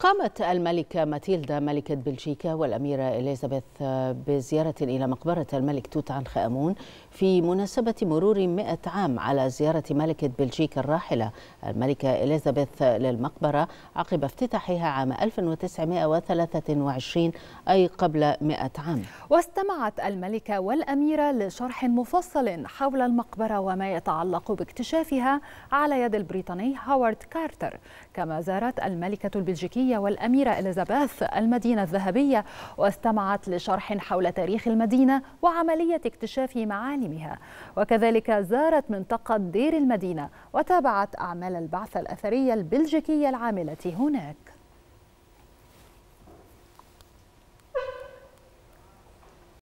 قامت الملكة ماتيلدا ملكة بلجيكا والأميرة إليزابيث بزيارة إلى مقبرة الملك توت عنخ آمون في مناسبة مرور 100 عام على زيارة ملكة بلجيكا الراحلة الملكة إليزابيث للمقبرة عقب افتتاحها عام 1923 أي قبل 100 عام واستمعت الملكة والأميرة لشرح مفصل حول المقبرة وما يتعلق باكتشافها على يد البريطاني هوارد كارتر كما زارت الملكة البلجيكية الملكية والأميرة إليزابيث المدينة الذهبية واستمعت لشرح حول تاريخ المدينة وعملية اكتشاف معالمها وكذلك زارت منطقة دير المدينة وتابعت أعمال البعثة الأثرية البلجيكية العاملة هناك